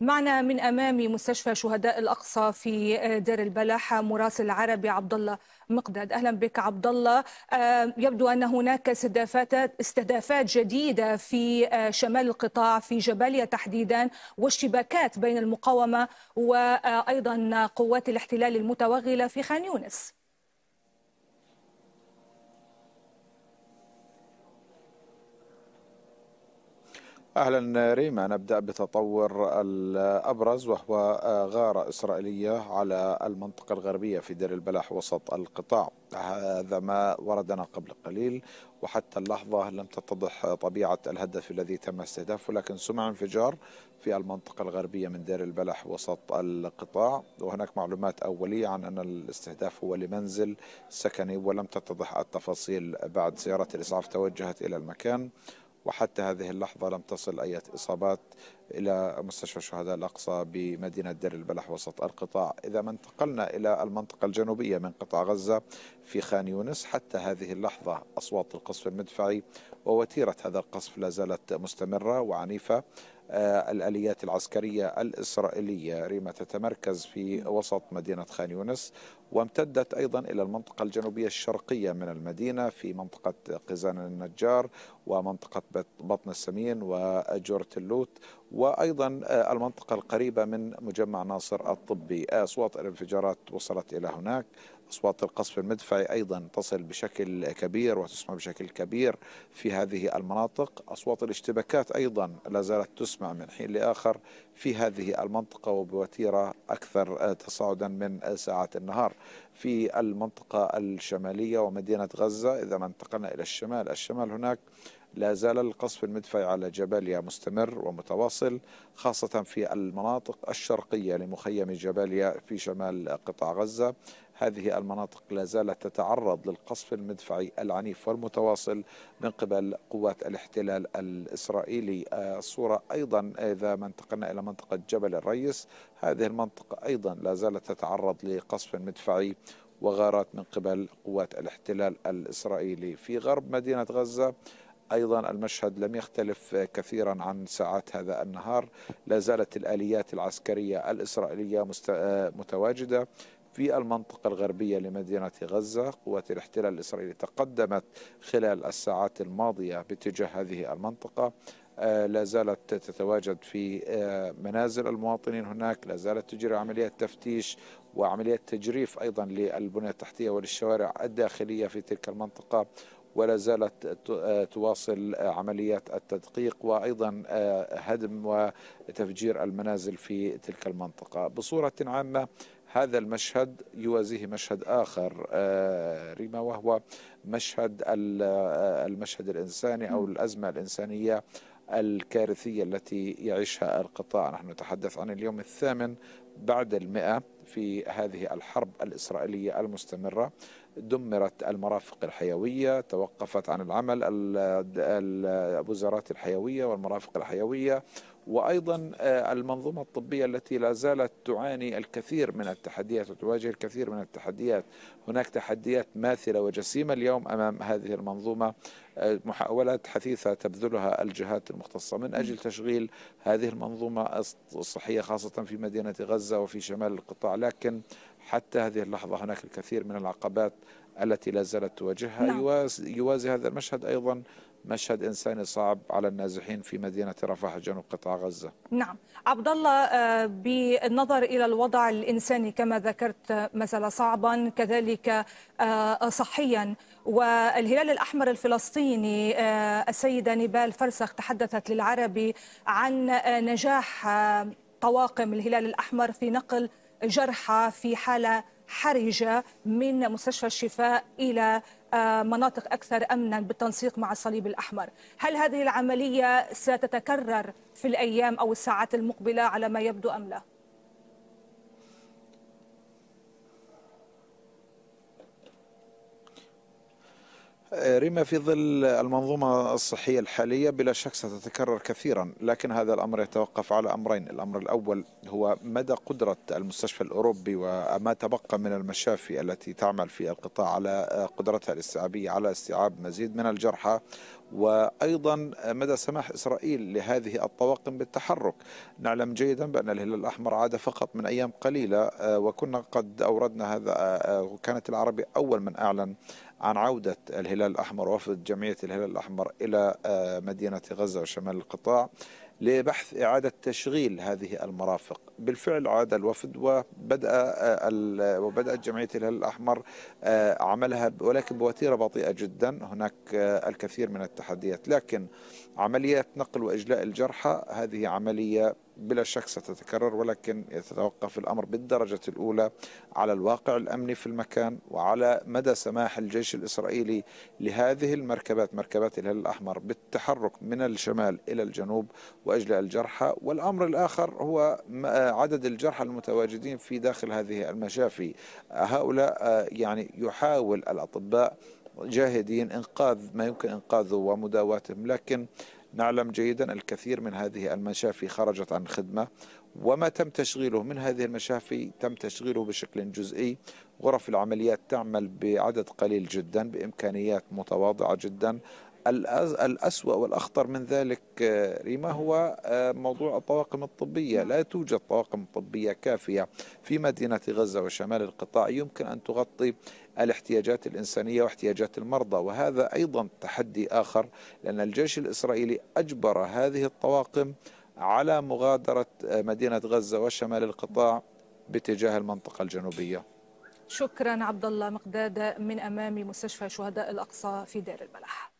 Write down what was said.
معنا من امام مستشفى شهداء الاقصى في آه، دير البلح مراسل عربي عبد الله مقداد اهلا بك عبد الله آه، يبدو ان هناك استهدافات استهدافات جديده في آه، شمال القطاع في جباليا تحديدا واشتباكات بين المقاومه وايضا قوات الاحتلال المتوغله في خان يونس أهلا ريما نبدأ بتطور الأبرز وهو غارة إسرائيلية على المنطقة الغربية في دير البلح وسط القطاع هذا ما وردنا قبل قليل وحتى اللحظة لم تتضح طبيعة الهدف الذي تم استهدافه لكن سمع انفجار في المنطقة الغربية من دير البلح وسط القطاع وهناك معلومات أولية عن أن الاستهداف هو لمنزل سكني ولم تتضح التفاصيل بعد سيارات الإسعاف توجهت إلى المكان وحتى هذه اللحظة لم تصل أي إصابات إلى مستشفى الشهداء الأقصى بمدينة دير البلح وسط القطاع إذا ما انتقلنا إلى المنطقة الجنوبية من قطاع غزة في خان يونس حتى هذه اللحظة أصوات القصف المدفعي ووتيرة هذا القصف لا زالت مستمرة وعنيفة آه، الآليات العسكرية الإسرائيلية ريما تتمركز في وسط مدينة خان يونس وامتدت أيضا إلى المنطقة الجنوبية الشرقية من المدينة في منطقة قزان النجار ومنطقة بطن السمين وجوره اللوت وأيضا آه، المنطقة القريبة من مجمع ناصر الطبي آه، أصوات الانفجارات وصلت إلى هناك أصوات القصف المدفعي أيضا تصل بشكل كبير وتسمع بشكل كبير في هذه المناطق أصوات الاشتباكات أيضا لا زالت تسمع من حين لآخر في هذه المنطقة وبوتيرة أكثر تصاعدا من ساعات النهار في المنطقة الشمالية ومدينة غزة إذا ما انتقلنا إلى الشمال الشمال هناك لا زال القصف المدفعي على جباليا مستمر ومتواصل خاصة في المناطق الشرقية لمخيم جباليا في شمال قطاع غزة هذه المناطق لا زالت تتعرض للقصف المدفعي العنيف والمتواصل من قبل قوات الاحتلال الإسرائيلي الصورة آه، أيضا إذا ما انتقلنا إلى منطقة جبل الريس هذه المنطقة أيضا لا زالت تتعرض لقصف مدفعي وغارات من قبل قوات الاحتلال الإسرائيلي في غرب مدينة غزة ايضا المشهد لم يختلف كثيرا عن ساعات هذا النهار لا زالت الاليات العسكريه الاسرائيليه آه، متواجده في المنطقة الغربية لمدينة غزة قوات الاحتلال الإسرائيلي تقدمت خلال الساعات الماضية باتجاه هذه المنطقة آه، لا زالت تتواجد في آه، منازل المواطنين هناك لا زالت تجري عمليات تفتيش وعمليات تجريف أيضا للبنية التحتية وللشوارع الداخلية في تلك المنطقة ولا زالت آه، تواصل عمليات التدقيق وايضا هدم وتفجير المنازل في تلك المنطقه بصوره عامه هذا المشهد يوازيه مشهد آخر آه، ريما وهو مشهد آه، المشهد الإنساني أو الأزمة الإنسانية الكارثية التي يعيشها القطاع نحن نتحدث عن اليوم الثامن بعد المئة في هذه الحرب الإسرائيلية المستمرة دمرت المرافق الحيوية توقفت عن العمل الوزارات الحيوية والمرافق الحيوية وايضا آه، المنظومه الطبيه التي لا زالت تعاني الكثير من التحديات وتواجه الكثير من التحديات، هناك تحديات ماثله وجسيمه اليوم امام هذه المنظومه آه، محاولات حثيثه تبذلها الجهات المختصه من اجل تشغيل هذه المنظومه الصحيه خاصه في مدينه غزه وفي شمال القطاع، لكن حتى هذه اللحظه هناك الكثير من العقبات التي لا زالت تواجهها نعم. يوازي هذا المشهد ايضا مشهد انساني صعب على النازحين في مدينه رفح جنوب قطاع غزه. نعم، عبد الله آه، بالنظر الى الوضع الانساني كما ذكرت آه، ما زال صعبا كذلك آه، صحيا والهلال الاحمر الفلسطيني السيده نبال فرسخ تحدثت للعربي عن نجاح طواقم الهلال الاحمر في نقل جرحى في حاله حرجة من مستشفى الشفاء إلى آه، مناطق أكثر أمنا بالتنسيق مع الصليب الأحمر هل هذه العملية ستتكرر في الأيام أو الساعات المقبلة على ما يبدو أم لا؟ ريما في ظل المنظومة الصحية الحالية بلا شك ستتكرر كثيرا لكن هذا الأمر يتوقف على أمرين الأمر الأول هو مدى قدرة المستشفى الأوروبي وما تبقى من المشافي التي تعمل في القطاع على قدرتها الاستيعابية على استيعاب مزيد من الجرحى وايضا مدى سماح اسرائيل لهذه الطواقم بالتحرك. نعلم جيدا بان الهلال الاحمر عاد فقط من ايام قليله آه، وكنا قد اوردنا هذا آه، آه، وكانت العربي اول من اعلن عن عودة الهلال الأحمر وفد جمعية الهلال الأحمر إلى آه، مدينة غزة وشمال القطاع لبحث إعادة تشغيل هذه المرافق بالفعل عاد الوفد وبدأ آه، وبدأت جمعية الهلال الأحمر آه، عملها ولكن بوتيرة بطيئة جدا هناك الكثير من التحديات لكن عملية نقل وإجلاء الجرحى هذه عملية بلا شك ستتكرر ولكن يتوقف الأمر بالدرجة الأولى على الواقع الأمني في المكان وعلى مدى سماح الجيش الإسرائيلي لهذه المركبات مركبات الهلال الأحمر بالتحرك من الشمال إلى الجنوب وإجلاء الجرحى والأمر الآخر هو عدد الجرحى المتواجدين في داخل هذه المشافي هؤلاء آه، يعني يحاول الأطباء جاهدين إنقاذ ما يمكن إنقاذه ومداواتهم لكن نعلم جيدا الكثير من هذه المشافي خرجت عن الخدمة وما تم تشغيله من هذه المشافي تم تشغيله بشكل جزئي غرف العمليات تعمل بعدد قليل جدا بإمكانيات متواضعة جدا الأسوأ والأخطر من ذلك آه، ريما هو آه، موضوع الطواقم الطبية نعم. لا توجد طواقم طبية كافية في مدينة غزة وشمال القطاع يمكن أن تغطي الاحتياجات الإنسانية واحتياجات المرضى وهذا أيضا تحدي آخر لأن الجيش الإسرائيلي أجبر هذه الطواقم على مغادرة آه، مدينة غزة وشمال القطاع باتجاه المنطقة الجنوبية شكرا عبد الله مقداد من امام مستشفى شهداء الاقصى في دير البلح